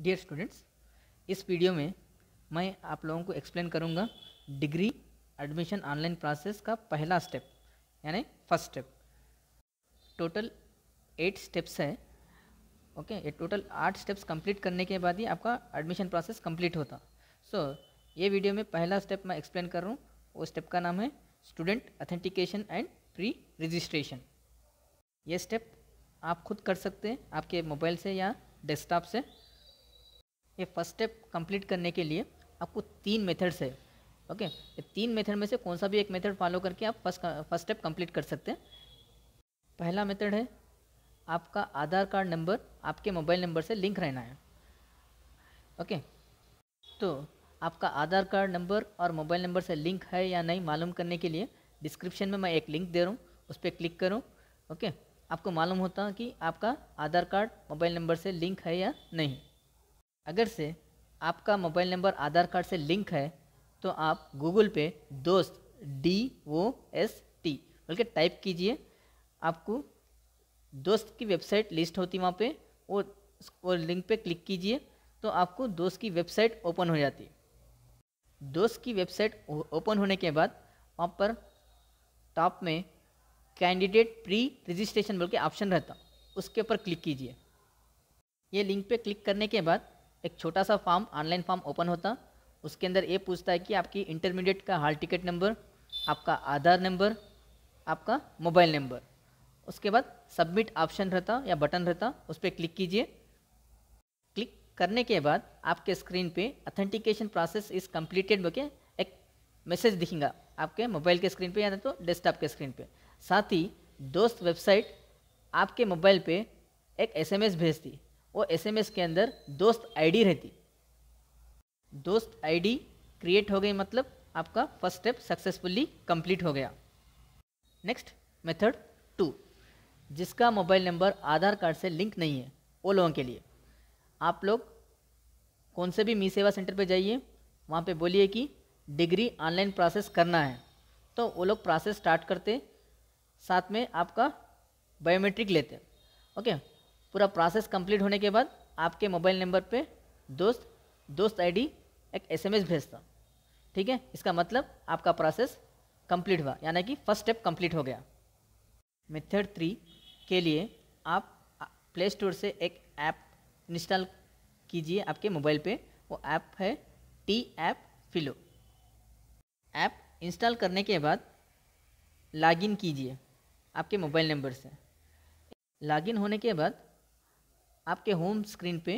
dear students इस video में मैं आप लोगों को एक्सप्लेन करूंगा डिग्री एडमिशन ऑनलाइन प्रोसेस का पहला स्टेप यानी first step total eight steps है ओके ये टोटल आठ स्टेप्स कंप्लीट करने के बाद ही आपका एडमिशन प्रोसेस कंप्लीट होता सो so, ये वीडियो में पहला स्टेप मैं एक्सप्लेन कर रहा हूँ वो स्टेप का नाम है student authentication and pre registration ये स्टेप आप खुद कर सकते हैं आपके मोबाइल से या डेस्कटॉप से ये फर्स्ट स्टेप कंप्लीट करने के लिए आपको तीन मेथड्स है ओके ये तीन मेथड में से कौन सा भी एक मेथड फॉलो करके आप फर्स्ट फर्स्ट स्टेप कंप्लीट कर सकते हैं पहला मेथड है आपका आधार कार्ड नंबर आपके मोबाइल नंबर से लिंक रहना है ओके तो आपका आधार कार्ड नंबर और मोबाइल नंबर से लिंक है या नहीं मालूम करने के लिए डिस्क्रिप्शन में मैं एक लिंक दे रहा हूँ उस पर क्लिक करूँ ओके आपको मालूम होता कि आपका आधार कार्ड मोबाइल नंबर से लिंक है या नहीं अगर से आपका मोबाइल नंबर आधार कार्ड से लिंक है तो आप गूगल पे DOST D O S T बल्कि टाइप कीजिए आपको दोस्त की वेबसाइट लिस्ट होती वहाँ पे वो वो लिंक पे क्लिक कीजिए तो आपको दोस्त की वेबसाइट ओपन हो जाती दोस्त की वेबसाइट ओपन होने के बाद वहाँ पर टॉप में कैंडिडेट प्री रजिस्ट्रेशन बोल के ऑप्शन रहता उसके ऊपर क्लिक कीजिए ये लिंक पे क्लिक करने के बाद एक छोटा सा फॉर्म ऑनलाइन फॉर्म ओपन होता उसके अंदर ये पूछता है कि आपकी इंटरमीडिएट का हॉल टिकट नंबर आपका आधार नंबर आपका मोबाइल नंबर उसके बाद सबमिट ऑप्शन रहता या बटन रहता उस पर क्लिक कीजिए क्लिक करने के बाद आपके स्क्रीन पे अथेंटिकेशन प्रोसेस इज़ कम्प्लीटेड होके एक मैसेज दिखेगा आपके मोबाइल के स्क्रीन पे या तो डेस्कटॉप के स्क्रीन पे साथ ही दोस्त वेबसाइट आपके मोबाइल पे एक एसएमएस भेजती वो एसएमएस के अंदर दोस्त आईडी रहती दोस्त आईडी क्रिएट हो गई मतलब आपका फर्स्ट स्टेप सक्सेसफुली कंप्लीट हो गया नेक्स्ट मेथड टू जिसका मोबाइल नंबर आधार कार्ड से लिंक नहीं है वो लोगों के लिए आप लोग कौन से भी मी सेवा सेंटर पर जाइए वहाँ पर बोलिए कि डिग्री ऑनलाइन प्रोसेस करना है तो वो लोग प्रोसेस स्टार्ट करते साथ में आपका बायोमेट्रिक लेते ओके पूरा प्रोसेस कंप्लीट होने के बाद आपके मोबाइल नंबर पे दोस्त दोस्त आईडी एक एसएमएस भेजता ठीक है इसका मतलब आपका प्रोसेस कंप्लीट हुआ यानी कि फर्स्ट स्टेप कंप्लीट हो गया मेथड थ्री के लिए आप प्ले स्टोर से एक ऐप इंस्टॉल कीजिए आपके मोबाइल पे वो ऐप है T app Folio app install करने के बाद लॉगिन कीजिए आपके मोबाइल नंबर से लॉगिन होने के बाद आपके होम स्क्रीन पे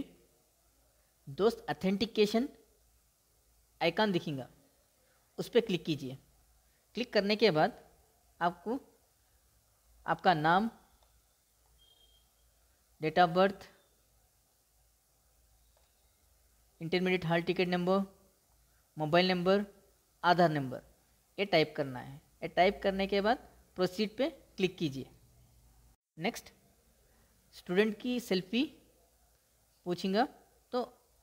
दोस्त अथेंटिकेशन आइकन दिखेगा उस पर क्लिक कीजिए क्लिक करने के बाद आपको आपका नाम date of birth intermediate hall ticket number mobile number Aadhaar number ये टाइप करना है ये टाइप करने के बाद प्रोसीड पे क्लिक कीजिए नेक्स्ट स्टूडेंट की सेल्फी पूछेंगे तो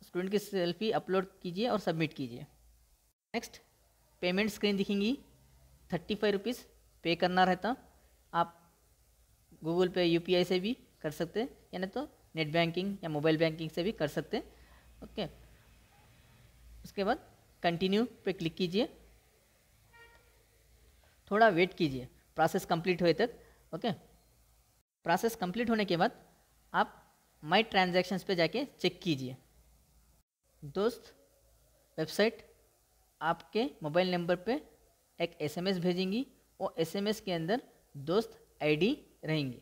स्टूडेंट की सेल्फी अपलोड कीजिए और सबमिट कीजिए नेक्स्ट पेमेंट स्क्रीन दिखेंगी थर्टी फाइव रुपीज़ पे करना रहता आप गूगल पे यू से भी कर सकते हैं नहीं तो नेट बैंकिंग या मोबाइल बैंकिंग से भी कर सकते हैं ओके उसके बाद कंटिन्यू पे क्लिक कीजिए थोड़ा वेट कीजिए प्रोसेस कंप्लीट होए तक ओके प्रोसेस कंप्लीट होने के बाद आप माई ट्रांजेक्शन्स पे जाके चेक कीजिए दोस्त वेबसाइट आपके मोबाइल नंबर पे एक एसएमएस भेजेंगी और एसएमएस के अंदर दोस्त आईडी रहेंगे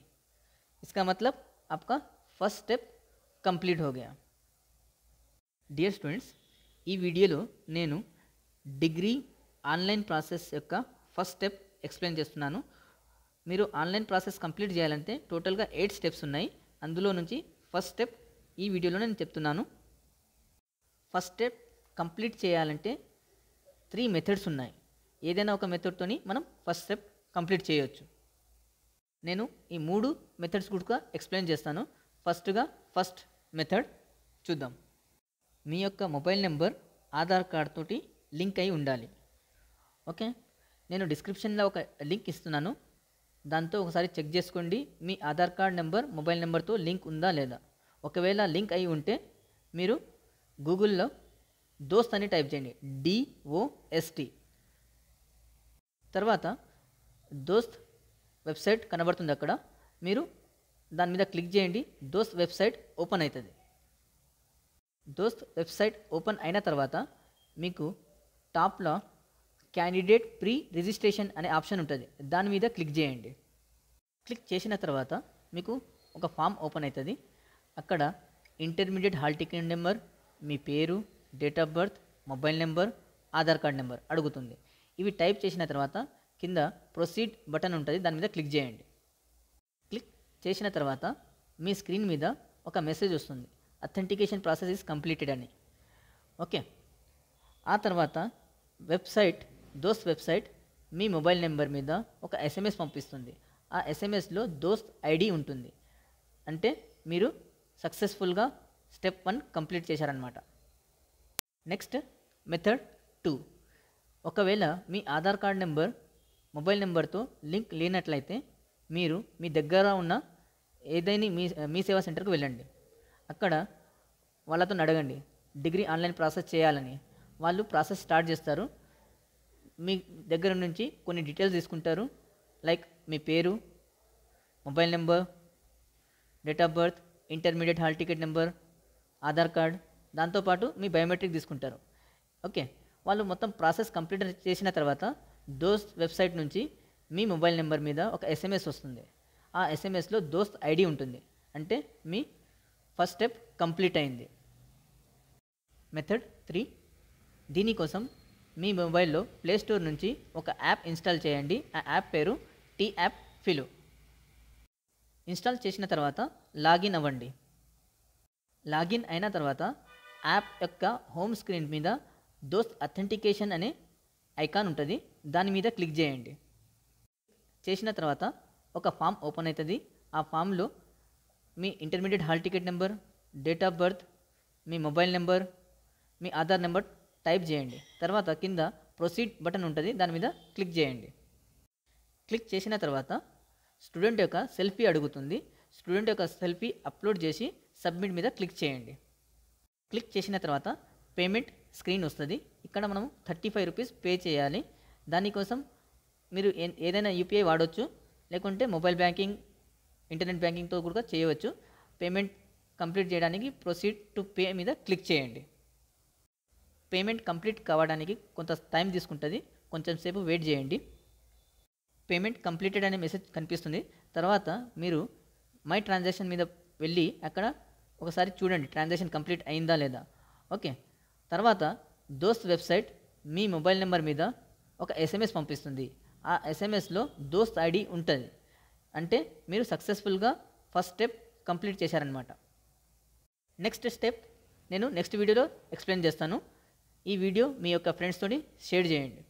इसका मतलब आपका फर्स्ट स्टेप कंप्लीट हो गया डियर स्टूडेंट्स वीडियो लो नेनु डिग्री ऑनलाइन प्रोसेस का फर्स्ट स्टेप एक्सप्लेन एक्सप्लेनों मेरे online process complete total eight steps उ अंदर ఫస్ట్ స్టెప్ ఈ వీడియోలో నేను చెప్తున్నాను ఫస్ట్ స్టెప్ కంప్లీట్ చేయాలంటే త్రీ మెథడ్స్ ఉన్నాయి ఏదైనా ఒక మెథడ్తోని మనం ఫస్ట్ స్టెప్ కంప్లీట్ చేయవచ్చు నేను ఈ మూడు మెథడ్స్ కూడా ఎక్స్ప్లెయిన్ చేస్తాను ఫస్ట్గా ఫస్ట్ మెథడ్ చూద్దాం మీ యొక్క మొబైల్ నెంబర్ ఆధార్ కార్డ్ తోటి లింక్ అయి ఉండాలి ఓకే నేను డిస్క్రిప్షన్లో ఒక లింక్ ఇస్తున్నాను దాంతో ఒకసారి చెక్ చేసుకోండి మీ ఆధార్ కార్డ్ నెంబర్ మొబైల్ నెంబర్తో లింక్ ఉందా లేదా ఒకవేళ లింక్ అయి ఉంటే మీరు గూగుల్లో దోస్త్ అని టైప్ చేయండి డిఓఎస్టీ తర్వాత దోస్త్ వెబ్సైట్ కనబడుతుంది అక్కడ మీరు దాని మీద క్లిక్ చేయండి దోస్త్ వెబ్సైట్ ఓపెన్ అవుతుంది దోస్త్ వెబ్సైట్ ఓపెన్ అయిన తర్వాత మీకు టాప్లో క్యాండిడేట్ ప్రీ రిజిస్ట్రేషన్ అనే ఆప్షన్ ఉంటుంది దాని మీద క్లిక్ చేయండి క్లిక్ చేసిన తర్వాత మీకు ఒక ఫామ్ ఓపెన్ అవుతుంది అక్కడ ఇంటర్మీడియట్ హాల్ టికెట్ నెంబర్ మీ పేరు date of birth mobile number Aadhaar card number అడుగుతుంది ఇవి టైప్ చేసిన తర్వాత కింద ప్రొసీడ్ బటన్ ఉంటుంది దాని మీద క్లిక్ చేయండి క్లిక్ చేసిన తర్వాత మీ స్క్రీన్ మీద ఒక మెసేజ్ వస్తుంది అథెంటికేషన్ ప్రాసెస్ ఈజ్ కంప్లీటెడ్ అని ఓకే ఆ తర్వాత వెబ్సైట్ దోస్త్ వెబ్సైట్ మీ మొబైల్ నెంబర్ మీద ఒక ఎస్ఎంఎస్ పంపిస్తుంది ఆ ఎస్ఎంఎస్లో దోస్త్ ఐడి ఉంటుంది అంటే మీరు సక్సెస్ఫుల్గా స్టెప్ వన్ కంప్లీట్ చేశారనమాట నెక్స్ట్ మెథడ్ టూ ఒకవేళ మీ ఆధార్ కార్డ్ నెంబర్ మొబైల్ నెంబర్తో లింక్ లేనట్లయితే మీరు మీ దగ్గర ఉన్న ఏదైనా మీ మీ సేవా సెంటర్కి వెళ్ళండి అక్కడ వాళ్ళతో అడగండి డిగ్రీ ఆన్లైన్ ప్రాసెస్ చేయాలని వాళ్ళు ప్రాసెస్ స్టార్ట్ చేస్తారు మీ దగ్గర నుంచి కొన్ని డీటెయిల్స్ తీసుకుంటారు లైక్ మీ పేరు mobile number date of birth intermediate hall ticket number Aadhaar card దాంతోపాటు మీ బయోమెట్రిక్ తీసుకుంటారు ఓకే వాళ్ళు మొత్తం ప్రాసెస్ కంప్లీట్ చేసిన తర్వాత దోస్త్ వెబ్సైట్ నుంచి మీ మొబైల్ నెంబర్ మీద ఒక ఎస్ఎంఎస్ వస్తుంది ఆ ఎస్ఎంఎస్లో దోస్త్ ఐడి ఉంటుంది అంటే మీ ఫస్ట్ స్టెప్ కంప్లీట్ అయింది మెథడ్ త్రీ దీనికోసం మీ మొబైల్లో ప్లేస్టోర్ నుంచి ఒక యాప్ ఇన్స్టాల్ చేయండి ఆ యాప్ పేరు టీ యాప్ ఫిలు ఇన్స్టాల్ చేసిన తర్వాత లాగిన్ అవ్వండి లాగిన్ అయిన తర్వాత యాప్ యొక్క హోమ్ స్క్రీన్ మీద దోస్త్ అథెంటికేషన్ అనే ఐకాన్ ఉంటుంది దాని మీద క్లిక్ చేయండి చేసిన తర్వాత ఒక ఫామ్ ఓపెన్ అవుతుంది ఆ ఫామ్లో మీ intermediate hall ticket number date of birth మీ మొబైల్ నెంబర్ మీ ఆధార్ నెంబర్ టైప్ చేయండి తర్వాత కింద ప్రొసీడ్ బటన్ ఉంటుంది దాని మీద క్లిక్ చేయండి క్లిక్ చేసిన తర్వాత స్టూడెంట్ యొక్క సెల్ఫీ అడుగుతుంది స్టూడెంట్ యొక్క సెల్ఫీ అప్లోడ్ చేసి సబ్మిట్ మీద క్లిక్ చేయండి క్లిక్ చేసిన తర్వాత పేమెంట్ స్క్రీన్ వస్తుంది ఇక్కడ మనం థర్టీ ఫైవ్ రూపీస్ పే చేయాలి దానికోసం మీరు ఏదైనా యూపీఐ వాడవచ్చు లేకుంటే మొబైల్ బ్యాంకింగ్ ఇంటర్నెట్ బ్యాంకింగ్తో కూడా చేయవచ్చు పేమెంట్ కంప్లీట్ చేయడానికి ప్రొసీడ్ టు పే మీద క్లిక్ చేయండి పేమెంట్ కంప్లీట్ కావడానికి కొంత టైం తీసుకుంటుంది కొంచెం సేపు వెయిట్ చేయండి పేమెంట్ కంప్లీటెడ్ అనే మెసేజ్ కనిపిస్తుంది తర్వాత మీరు మై ట్రాన్సాక్షన్ మీద వెళ్ళి అక్కడ ఒకసారి చూడండి ట్రాన్సాక్షన్ కంప్లీట్ అయిందా లేదా ఓకే తర్వాత దోస్త్ వెబ్సైట్ మీ మొబైల్ నెంబర్ మీద ఒక ఎస్ఎంఎస్ పంపిస్తుంది ఆ ఎస్ఎంఎస్లో దోస్త్ ఐడి ఉంటుంది అంటే మీరు సక్సెస్ఫుల్గా ఫస్ట్ స్టెప్ కంప్లీట్ చేశారనమాట నెక్స్ట్ స్టెప్ నేను నెక్స్ట్ వీడియోలో ఎక్స్ప్లెయిన్ చేస్తాను ఈ వీడియో మీ యొక్క ఫ్రెండ్స్తోని షేర్ చేయండి